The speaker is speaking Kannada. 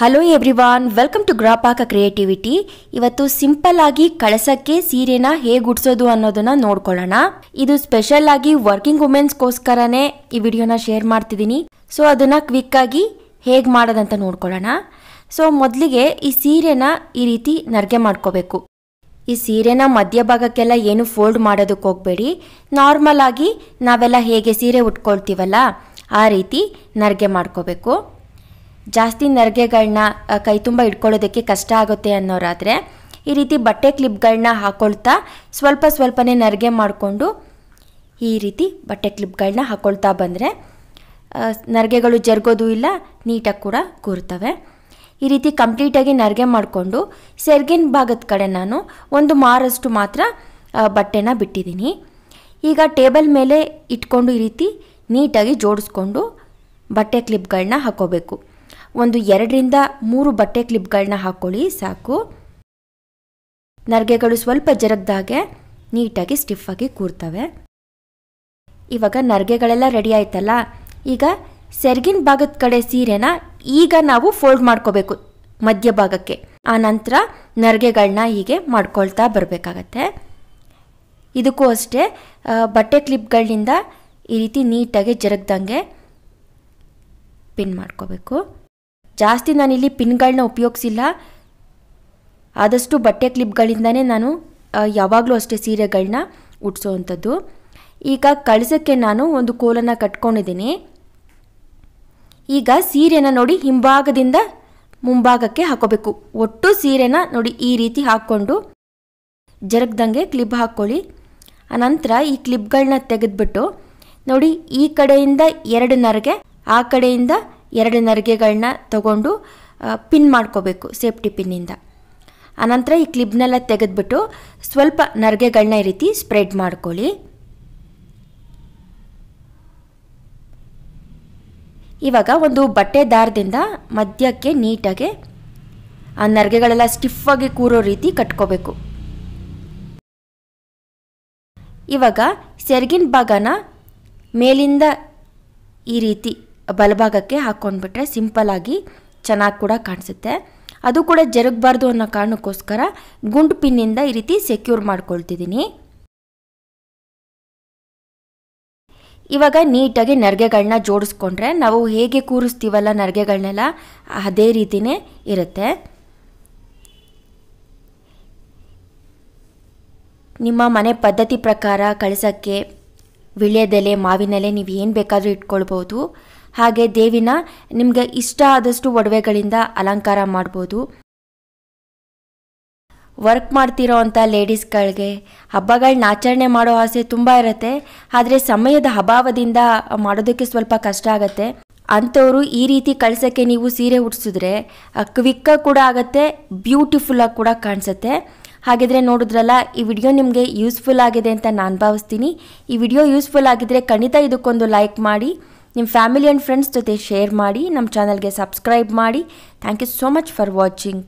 ಹಲೋ ಎವ್ರಿವಾನ್ ವೆಲ್ಕಮ್ ಟು ಗ್ರಾಪಾಕ ಕ್ರಿಯೇಟಿವಿಟಿ ಇವತ್ತು ಸಿಂಪಲ್ ಆಗಿ ಕಳಸಕ್ಕೆ ಸೀರೆನ ಹೇಗೆ ಉಡ್ಸೋದು ಅನ್ನೋದನ್ನ ನೋಡ್ಕೊಳ್ಳೋಣ ಇದು ಸ್ಪೆಷಲ್ ಆಗಿ ವರ್ಕಿಂಗ್ ವುಮೆನ್ಸ್ಗೋಸ್ಕರನೇ ಈ ವಿಡಿಯೋನ ಶೇರ್ ಮಾಡ್ತಿದ್ದೀನಿ ಸೊ ಅದನ್ನ ಕ್ವಿಕ್ ಆಗಿ ಹೇಗೆ ಮಾಡೋದಂತ ನೋಡ್ಕೊಳ್ಳೋಣ ಸೊ ಮೊದಲಿಗೆ ಈ ಸೀರೆನ ಈ ರೀತಿ ನರ್ಗೆ ಮಾಡ್ಕೋಬೇಕು ಈ ಸೀರೆನ ಮಧ್ಯಭಾಗಕ್ಕೆಲ್ಲ ಏನು ಫೋಲ್ಡ್ ಮಾಡೋದಕ್ಕೆ ಹೋಗಬೇಡಿ ನಾರ್ಮಲ್ ಆಗಿ ನಾವೆಲ್ಲ ಹೇಗೆ ಸೀರೆ ಉಟ್ಕೊಳ್ತೀವಲ್ಲ ಆ ರೀತಿ ನರ್ಗೆ ಮಾಡ್ಕೋಬೇಕು ಜಾಸ್ತಿ ನರಿಗೆಗಳನ್ನ ಕೈ ತುಂಬ ಇಟ್ಕೊಳ್ಳೋದಕ್ಕೆ ಕಷ್ಟ ಆಗುತ್ತೆ ಅನ್ನೋರಾದರೆ ಈ ರೀತಿ ಬಟ್ಟೆ ಕ್ಲಿಪ್ಗಳನ್ನ ಹಾಕೊಳ್ತಾ ಸ್ವಲ್ಪ ಸ್ವಲ್ಪನೇ ನರಿಗೆ ಮಾಡಿಕೊಂಡು ಈ ರೀತಿ ಬಟ್ಟೆ ಕ್ಲಿಪ್ಗಳನ್ನ ಹಾಕೊಳ್ತಾ ಬಂದರೆ ನರಗೆಗಳು ಜರುಗೋದು ಇಲ್ಲ ನೀಟಾಗಿ ಕೂಡ ಕೂರ್ತವೆ ಈ ರೀತಿ ಕಂಪ್ಲೀಟಾಗಿ ನರಿಗೆ ಮಾಡಿಕೊಂಡು ಸೆರ್ಗಿನ ಭಾಗದ ಕಡೆ ನಾನು ಒಂದು ಮಾರಷ್ಟು ಮಾತ್ರ ಬಟ್ಟೆನ ಬಿಟ್ಟಿದ್ದೀನಿ ಈಗ ಟೇಬಲ್ ಮೇಲೆ ಇಟ್ಕೊಂಡು ಈ ರೀತಿ ನೀಟಾಗಿ ಜೋಡಿಸ್ಕೊಂಡು ಬಟ್ಟೆ ಕ್ಲಿಪ್ಗಳನ್ನ ಹಾಕೋಬೇಕು ಒಂದು ಎರಡರಿಂದ ಮೂರು ಬಟ್ಟೆ ಕ್ಲಿಪ್ಗಳನ್ನ ಹಾಕ್ಕೊಳ್ಳಿ ಸಾಕು ನರ್ಗೆಗಳು ಸ್ವಲ್ಪ ಜರಗ್ದಾಗೆ ನೀಟಾಗಿ ಸ್ಟಿಫಾಗಿ ಕೂರ್ತವೆ ಇವಾಗ ನರ್ಗೆಗಳೆಲ್ಲ ರೆಡಿ ಆಯ್ತಲ್ಲ ಈಗ ಸೆರ್ಗಿನ ಭಾಗದ ಕಡೆ ಸೀರೆನ ಈಗ ನಾವು ಫೋಲ್ಡ್ ಮಾಡ್ಕೋಬೇಕು ಮಧ್ಯಭಾಗಕ್ಕೆ ಆ ನಂತರ ನರ್ಗೆಗಳನ್ನ ಹೀಗೆ ಮಾಡ್ಕೊಳ್ತಾ ಬರಬೇಕಾಗತ್ತೆ ಇದಕ್ಕೂ ಅಷ್ಟೇ ಬಟ್ಟೆ ಕ್ಲಿಪ್ಗಳಿಂದ ಈ ರೀತಿ ನೀಟಾಗಿ ಜರಗ್ದಂಗೆ ಪಿನ್ ಮಾಡ್ಕೋಬೇಕು ಜಾಸ್ತಿ ನಾನಿಲ್ಲಿ ಪಿನ್ಗಳನ್ನ ಉಪಯೋಗಿಸಿಲ್ಲ ಆದಷ್ಟು ಬಟ್ಟೆ ಕ್ಲಿಪ್ಗಳಿಂದನೇ ನಾನು ಯಾವಾಗಲೂ ಅಷ್ಟೇ ಸೀರೆಗಳನ್ನ ಉಡ್ಸೋವಂಥದ್ದು ಈಗ ಕಳಿಸೋಕ್ಕೆ ನಾನು ಒಂದು ಕೋಲನ್ನು ಕಟ್ಕೊಂಡಿದ್ದೀನಿ ಈಗ ಸೀರೆನ ನೋಡಿ ಹಿಂಭಾಗದಿಂದ ಮುಂಭಾಗಕ್ಕೆ ಹಾಕೋಬೇಕು ಒಟ್ಟು ಸೀರೆನ ನೋಡಿ ಈ ರೀತಿ ಹಾಕ್ಕೊಂಡು ಜರಗ್ದಂಗೆ ಕ್ಲಿಪ್ ಹಾಕ್ಕೊಳ್ಳಿ ಆನಂತರ ಈ ಕ್ಲಿಪ್ಗಳನ್ನ ತೆಗೆದ್ಬಿಟ್ಟು ನೋಡಿ ಈ ಕಡೆಯಿಂದ ಎರಡು ನರಗೆ ಆ ಕಡೆಯಿಂದ ಎರಡು ನರಿಗೆಗಳನ್ನ ತಗೊಂಡು ಪಿನ್ ಮಾಡ್ಕೋಬೇಕು ಸೇಫ್ಟಿ ಪಿನ್ನಿಂದ ಆನಂತರ ಈ ಕ್ಲಿಬ್ನೆಲ್ಲ ತೆಗೆದ್ಬಿಟ್ಟು ಸ್ವಲ್ಪ ನರಿಗೆಗಳನ್ನ ಈ ರೀತಿ ಸ್ಪ್ರೆಡ್ ಮಾಡ್ಕೊಳ್ಳಿ ಇವಾಗ ಒಂದು ಬಟ್ಟೆ ದಾರದಿಂದ ಮಧ್ಯಕ್ಕೆ ನೀಟಾಗಿ ಆ ನರಿಗೆಗಳೆಲ್ಲ ಸ್ಟಿಫಾಗಿ ಕೂರೋ ರೀತಿ ಕಟ್ಕೋಬೇಕು ಇವಾಗ ಸೆರಗಿನ ಭಾಗನ ಮೇಲಿಂದ ಈ ರೀತಿ ಬಲಭಾಗಕ್ಕೆ ಹಾಕ್ಕೊಂಡ್ಬಿಟ್ರೆ ಸಿಂಪಲ್ಲಾಗಿ ಚೆನ್ನಾಗಿ ಕೂಡ ಕಾಣಿಸುತ್ತೆ ಅದು ಕೂಡ ಜರುಗಬಾರ್ದು ಅನ್ನೋ ಕಾರಣಕ್ಕೋಸ್ಕರ ಗುಂಡು ಪಿನ್ನಿಂದ ಈ ರೀತಿ ಸೆಕ್ಯೂರ್ ಮಾಡ್ಕೊಳ್ತಿದ್ದೀನಿ ಇವಾಗ ನೀಟಾಗಿ ನರ್ಗೆಗಳನ್ನ ಜೋಡಿಸ್ಕೊಂಡ್ರೆ ನಾವು ಹೇಗೆ ಕೂರಿಸ್ತೀವಲ್ಲ ನರಿಗೆಗಳನ್ನೆಲ್ಲ ಅದೇ ರೀತಿಯೇ ಇರುತ್ತೆ ನಿಮ್ಮ ಮನೆ ಪದ್ಧತಿ ಪ್ರಕಾರ ಕಳಿಸೋಕ್ಕೆ ವಿಳ್ಯದೆಲೆ ಮಾವಿನೆಲೆ ನೀವು ಏನು ಬೇಕಾದರೂ ಇಟ್ಕೊಳ್ಬೋದು ಹಾಗೆ ದೇವಿನ ನಿಮಗೆ ಇಷ್ಟ ಆದಷ್ಟು ಒಡವೆಗಳಿಂದ ಅಲಂಕಾರ ಮಾಡ್ಬೋದು ವರ್ಕ್ ಮಾಡ್ತಿರೋ ಅಂಥ ಲೇಡೀಸ್ಗಳಿಗೆ ಹಬ್ಬಗಳನ್ನ ಆಚರಣೆ ಮಾಡೋ ಆಸೆ ತುಂಬ ಇರುತ್ತೆ ಆದರೆ ಸಮಯದ ಅಭಾವದಿಂದ ಮಾಡೋದಕ್ಕೆ ಸ್ವಲ್ಪ ಕಷ್ಟ ಆಗುತ್ತೆ ಅಂಥವರು ಈ ರೀತಿ ಕಳ್ಸೋಕ್ಕೆ ನೀವು ಸೀರೆ ಉಡ್ಸಿದ್ರೆ ಕ್ವಿಕ್ಕ ಕೂಡ ಆಗುತ್ತೆ ಬ್ಯೂಟಿಫುಲ್ಲಾಗಿ ಕೂಡ ಕಾಣಿಸುತ್ತೆ ಹಾಗಿದ್ರೆ ನೋಡಿದ್ರಲ್ಲ ಈ ವಿಡಿಯೋ ನಿಮಗೆ ಯೂಸ್ಫುಲ್ ಆಗಿದೆ ಅಂತ ನಾನು ಭಾವಿಸ್ತೀನಿ ಈ ವಿಡಿಯೋ ಯೂಸ್ಫುಲ್ ಆಗಿದ್ರೆ ಖಂಡಿತ ಇದಕ್ಕೊಂದು ಲೈಕ್ ಮಾಡಿ ನಿಮ್ಮ ಫ್ಯಾಮಿಲಿ ಆ್ಯಂಡ್ ಫ್ರೆಂಡ್ಸ್ ಜೊತೆ ಶೇರ್ ಮಾಡಿ ನಮ್ಮ ಚಾನಲ್ಗೆ ಸಬ್ಸ್ಕ್ರೈಬ್ ಮಾಡಿ thank you so much for watching